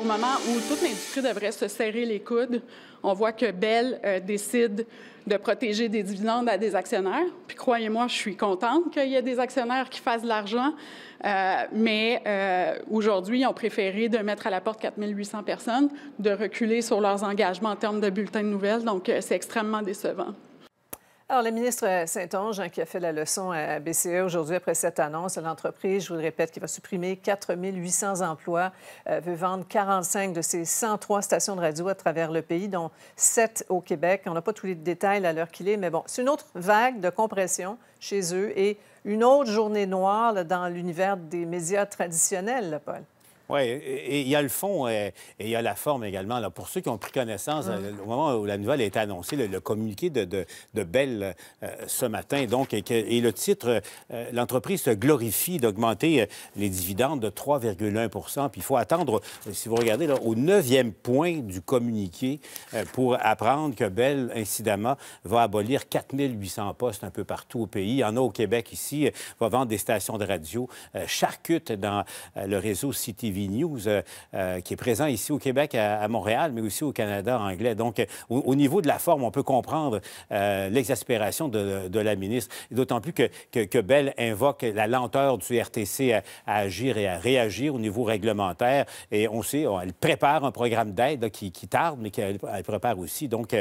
au moment où toute l'industrie devrait se serrer les coudes, on voit que Bell euh, décide de protéger des dividendes à des actionnaires. Puis croyez-moi, je suis contente qu'il y ait des actionnaires qui fassent de l'argent, euh, mais euh, aujourd'hui, ils ont préféré de mettre à la porte 4800 personnes, de reculer sur leurs engagements en termes de bulletins de nouvelles. Donc, c'est extrêmement décevant. Alors, le ministre euh, Saint-Onge, hein, qui a fait la leçon à BCE aujourd'hui après cette annonce, l'entreprise, je vous le répète, qui va supprimer 4 800 emplois, euh, veut vendre 45 de ses 103 stations de radio à travers le pays, dont 7 au Québec. On n'a pas tous les détails à l'heure qu'il est, mais bon, c'est une autre vague de compression chez eux et une autre journée noire dans l'univers des médias traditionnels, là, Paul. Oui, et il y a le fond euh, et il y a la forme également. Là. Pour ceux qui ont pris connaissance, euh, ah. au moment où la nouvelle a été annoncée, le, communiqué de, Bell euh, ce matin, donc, et, le titre, l'entreprise se glorifie d'augmenter les dividendes de 3,1 Puis il faut attendre, si vous regardez, au neuvième point du communiqué pour apprendre que Bell, incidemment, va abolir 4800 postes un peu partout au pays. Il en a au Québec ici, va vendre des stations de radio, charcute dans le réseau CTV News, euh, euh, qui est présent ici au Québec, à, Montréal, mais aussi au Canada anglais. Donc, euh, au, niveau de la forme, on peut comprendre l'exaspération de, la ministre, d'autant plus que, que, que, Bell invoque la lenteur du RTC à, agir et à réagir au niveau réglementaire. Et on sait, elle prépare un programme d'aide qui, tarde, mais qu'elle prépare aussi. Donc,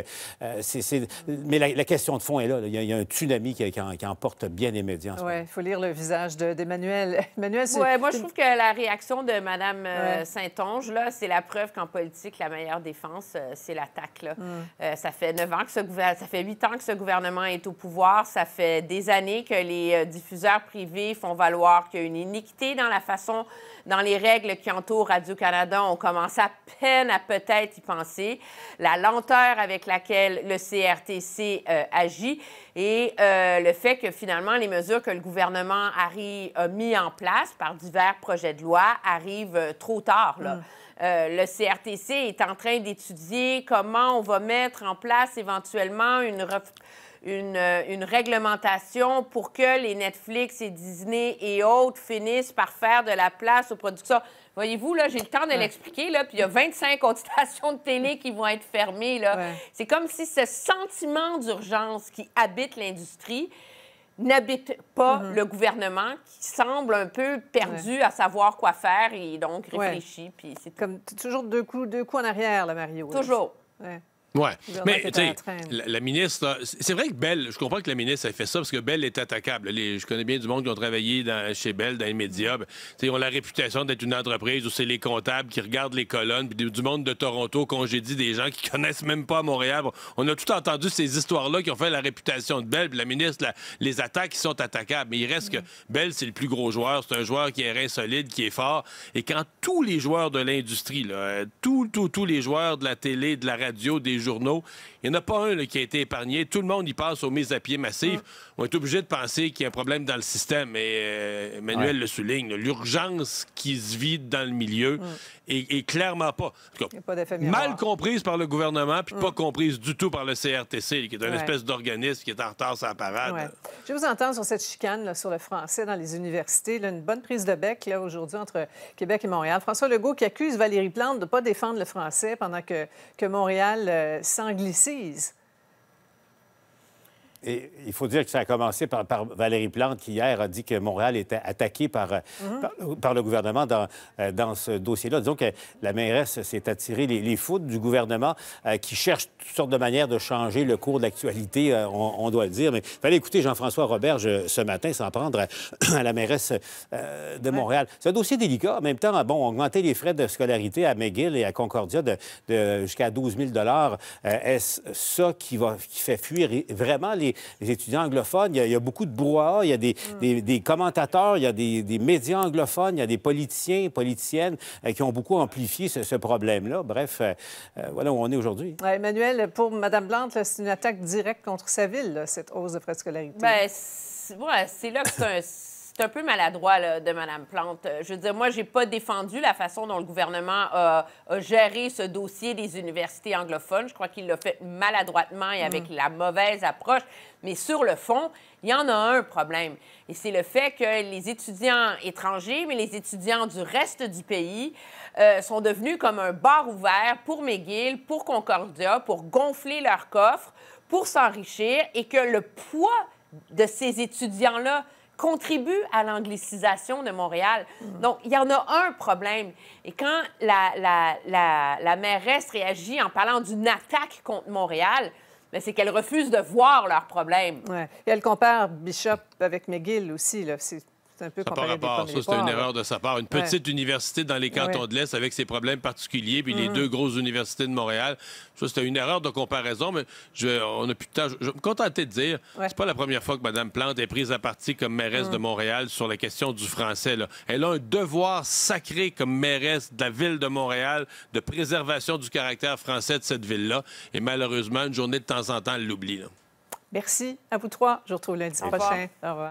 c'est... Mais la, question de fond est là. Il, y a, un tsunami qui, emporte bien les médias. Oui, il faut lire le visage d'Emmanuel. moi, je trouve que la réaction de Mme euh, Saint-Onge, là, c'est la preuve qu'en politique, la meilleure défense, euh, c'est l'attaque. Mm. Euh, ça fait neuf ans que ce ça fait huit ans que ce gouvernement est au pouvoir. Ça fait des années que les diffuseurs privés font valoir qu'il y a une iniquité dans la façon, dans les règles qui entourent Radio-Canada. On commence à peine à peut-être y penser. La lenteur avec laquelle le CRTC agit. Et euh, le fait que finalement, les mesures que le gouvernement a mis en place par divers projets de loi arrivent euh, trop tard. Mm. Euh, le CRTC est en train d'étudier comment on va mettre en place éventuellement une... Ref une, euh, une, réglementation pour que les Netflix et Disney et autres finissent par faire de la place aux producteurs Voyez-vous, là, j'ai le temps de l'expliquer, là, puis il y a 25 autres stations de télé qui vont être fermées, là. C'est comme si ce sentiment d'urgence qui habite l'industrie n'habite pas mm-hmm. le gouvernement qui semble un peu perdu à savoir quoi faire et donc réfléchit. Puis c'est Comme toujours deux coups, deux coups en arrière, là, Mario. Toujours. Oui. Mais, tu sais, la, ministre, c'est vrai que Bell, je comprends que la ministre a fait ça parce que Bell est attaquable. je connais bien du monde qui ont travaillé chez Bell, dans les médias. Mm-hmm. sais, ils ont la réputation d'être une entreprise où c'est les comptables qui regardent les colonnes, puis du monde de Toronto congédie des gens qui connaissent même pas Montréal. on a tout entendu ces histoires-là qui ont fait la réputation de Bell, puis la ministre, les attaques ils sont attaquables. Mais il reste mm-hmm. que Bell, c'est le plus gros joueur. C'est un joueur qui est insolide, qui est fort. Et quand tous les joueurs de l'industrie, euh, tous, tous les joueurs de la télé, de la radio, des journaux. Il n'y en a pas un qui a été épargné. Tout le monde y passe aux mises à pied massives. Ah. On est obligé de penser qu'il y a un problème dans le système. Et Manuel euh, Emmanuel le souligne. L'urgence qui se vide dans le milieu est, clairement pas, mal comprise par le gouvernement, puis mm. pas comprise du tout par le CRTC, qui est une espèce d'organisme qui est en retard sur la parade. Je vous entends sur cette chicane sur le français dans les universités. une bonne prise de bec aujourd'hui entre Québec et Montréal. François Legault qui accuse Valérie Plante de ne pas défendre le français pendant que, que Montréal euh, euh, s'anglicise il faut dire que ça a commencé par, Valérie Plante qui, hier, a dit que Montréal était attaqué par, euh, mhm. euh, par, le gouvernement dans, euh, dans ce dossier-là. Donc la mairesse s'est attirée les, foudres du gouvernement qui cherche toutes sortes de manières de changer le cours de l'actualité, on, doit le dire. Mais il fallait écouter Jean-François Roberge ce matin s'en prendre à, la mairesse de Montréal. C'est un dossier délicat. En même temps, bon, augmenter les frais de scolarité à McGill et à Concordia de, jusqu'à 12 000 Est-ce ça qui, va, qui fait fuir vraiment les les, étudiants anglophones. Il y, a, beaucoup de brouhaha, il y a des, mm. commentateurs, il y a des, médias anglophones, il y a des politiciens, politiciennes euh, qui ont beaucoup amplifié ce, problème-là. Bref, euh, euh, voilà où on est aujourd'hui. Emmanuel, pour Mme blanc c'est une attaque directe contre sa ville, cette hausse de frais de scolarité. Ben, c'est là que c'est un c'est un peu maladroit de Mme Plante. Euh, je veux dire, moi, j'ai pas défendu la façon dont le gouvernement a, géré ce dossier des universités anglophones. Je crois qu'il l'a fait maladroitement et avec mm. la mauvaise approche. Mais sur le fond, il y en a un problème. Et c'est le fait que les étudiants étrangers, mais les étudiants du reste du pays, euh, sont devenus comme un bar ouvert pour McGill, pour Concordia, pour gonfler leur coffre, pour s'enrichir, et que le poids de ces étudiants-là contribue à l'anglicisation de Montréal. Mm. Donc, il y en a un problème. Et quand la, la, la, mairesse réagit en parlant d'une attaque contre Montréal, mais ben, c'est qu'elle refuse de voir leurs problème. Ouais. elle compare Bishop avec McGill aussi. Là un peu ça à Ça, c'est une erreur de sa part. Une petite université dans les cantons de l'Est avec ses problèmes particuliers, puis les mm. deux grosses universités de Montréal. Ça, c'était une erreur de comparaison, mais je on n'a plus de temps. Je, me contenter de dire, c'est pas la première fois que Mme Plante est prise à partie comme mairesse mm. de Montréal sur la question du français. Elle a un devoir sacré comme mairesse de la ville de Montréal de préservation du caractère français de cette ville-là. Et malheureusement, une journée de temps en temps, elle l'oublie. Merci à vous trois. Je vous retrouve lundi prochain. Au revoir.